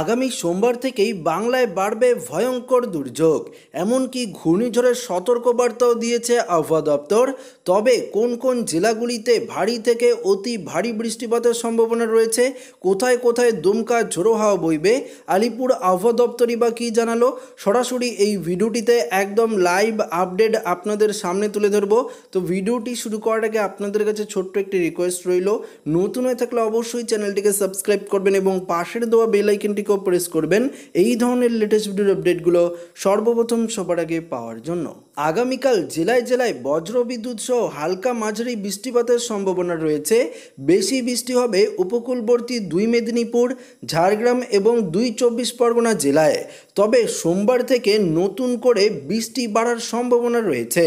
আগামী সোমবার থেকেই বাংলায় বাড়বে ভয়ঙ্কর দুর্যোগ এমনকি ঘূর্ণিঝড়ের সতর্কবার্তাও দিয়েছে আবহাওয়া দপ্তর তবে কোন কোন জেলাগুলিতে ভারী থেকে অতি ভারী বৃষ্টিপাতের সম্ভাবনা রয়েছে কোথায় কোথায় দুমকা ঝোড়ো হাওয়া বইবে আলিপুর আবহাওয়া দপ্তরই বা কী জানালো সরাসরি এই ভিডিওটিতে একদম লাইভ আপডেট আপনাদের সামনে তুলে ধরবো তো ভিডিওটি শুরু করার আগে আপনাদের কাছে ছোট্ট একটি রিকোয়েস্ট রইল নতুন হয়ে থাকলে অবশ্যই চ্যানেলটিকে সাবস্ক্রাইব করবেন এবং পাশের দেওয়া বেল বাটনটিকেও প্রেস করবেন এই ধরনের লেটেস্ট ভিডিওর আপডেটগুলো সর্বপ্রথম সবার আগে পাওয়ার জন্য আগামীকাল জেলায় জেলায় বজ্রবিদ্যুৎ সহ হালকা মাঝারি বৃষ্টিপাতের সম্ভাবনা রয়েছে বেশি বৃষ্টি হবে উপকূলবর্তী দুই মেদিনীপুর ঝাড়গ্রাম এবং দুই চব্বিশ পরগনা জেলায় তবে সোমবার থেকে নতুন করে বৃষ্টি বাড়ার সম্ভাবনা রয়েছে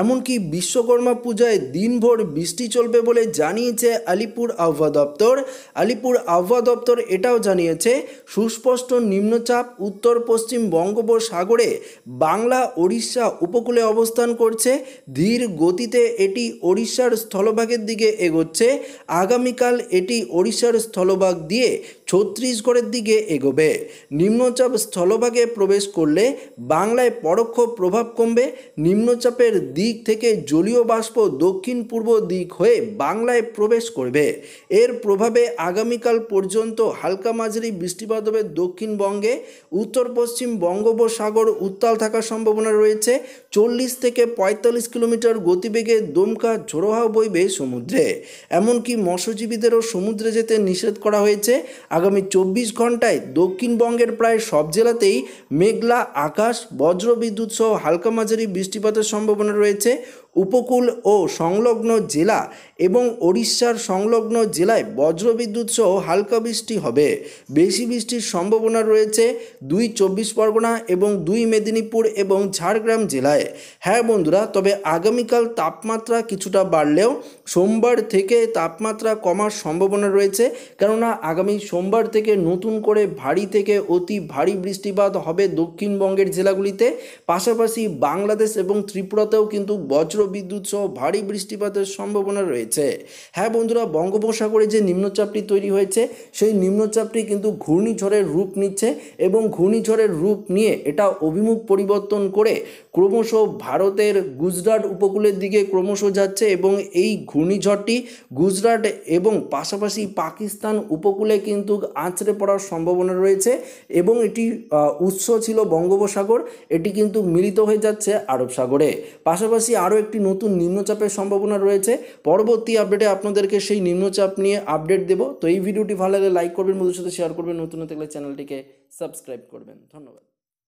এমনকি বিশ্বকর্মা পূজায় দিনভর বৃষ্টি চলবে বলে জানিয়েছে আলিপুর আহ্বা দপ্তর আলিপুর আহ্বা দপ্তর এটাও জানিয়েছে সুস্পষ্ট নিম্নচাপ উত্তর পশ্চিম বঙ্গোপসাগরে বাংলা ওড়িশা উপকূলে অবস্থান করছে ধীর গতিতে এটি ওড়িশার স্থলভাগের দিকে এগোচ্ছে আগামীকাল এটি ওড়িশার স্থলভাগ দিয়ে ছত্তিশগড়ের দিকে এগোবে নিম্নচাপ স্থলভাগে প্রবেশ করলে বাংলায় পরোক্ষ প্রভাব কমবে নিম্নচাপের দিক থেকে জলীয় বাষ্প দক্ষিণ পূর্ব দিক হয়ে বাংলায় প্রবেশ করবে এর প্রভাবে আগামীকাল পর্যন্ত হালকা মাঝারি বৃষ্টিপাত হবে দক্ষিণবঙ্গে উত্তর পশ্চিম বঙ্গোপসাগর উত্তাল থাকার সম্ভাবনা রয়েছে চল্লিশ থেকে পঁয়তাল্লিশ কিলোমিটার গতিবেগে দমকা ঝোড়োহা বইবে সমুদ্রে এমনকি মৎস্যজীবীদেরও সমুদ্রে যেতে নিষেধ করা হয়েছে আগামী চব্বিশ ঘন্টায় দক্ষিণবঙ্গের প্রায় সব জেলাতেই মেঘলা আকাশ বজ্রবিদ্যুৎ সহ হালকা মাঝারি বৃষ্টিপাতের সম্ভাবনা রয়েছে উপকূল ও সংলগ্ন জেলা এবং ওড়িশার সংলগ্ন জেলায় বজ্রবিদ্যুৎ সহ হালকা বৃষ্টি হবে বেশি বৃষ্টির সম্ভাবনা রয়েছে দুই চব্বিশ পরগনা এবং দুই মেদিনীপুর এবং ঝাড়গ্রাম জেলায় হ্যাঁ বন্ধুরা তবে আগামীকাল তাপমাত্রা কিছুটা বাড়লেও সোমবার থেকে তাপমাত্রা কমার সম্ভাবনা রয়েছে কেননা আগামী সোমবার থেকে নতুন করে ভারী থেকে অতি ভারী বৃষ্টিপাত হবে দক্ষিণবঙ্গের জেলাগুলিতে পাশাপাশি বাংলাদেশ এবং ত্রিপুরাতেও কিন্তু বজ্র বিদ্যুৎ সহ ভারী বৃষ্টিপাতের সম্ভাবনা রয়েছে হ্যাঁ বন্ধুরা বঙ্গোপসাগরে যে নিম্নচাপটি তৈরি হয়েছে সেই নিম্নচাপটি কিন্তু ঘূর্ণিঝড়ের রূপ নিচ্ছে এবং ঘূর্ণিঝড়ের রূপ নিয়ে এটা অভিমুখ পরিবর্তন করে ক্রমশ ভারতের গুজরাট উপকূলের দিকে ক্রমশ যাচ্ছে এবং এই ঘূর্ণিঝড়টি গুজরাট এবং পাশাপাশি পাকিস্তান উপকূলে কিন্তু আঁচড়ে পড়ার সম্ভাবনা রয়েছে এবং এটি উৎস ছিল বঙ্গোপসাগর এটি কিন্তু মিলিত হয়ে যাচ্ছে আরব সাগরে পাশাপাশি আরও একটি একটি নতুন নিম্নচাপের সম্ভাবনা রয়েছে পরবর্তী আপডেটে আপনাদেরকে সেই নিম্নচাপ নিয়ে আপডেট দেবো তো এই ভিডিওটি ভালো লাগলে লাইক করবেন মধুর সাথে শেয়ার করবেন নতুন থাকলে চ্যানেলটিকে সাবস্ক্রাইব করবেন ধন্যবাদ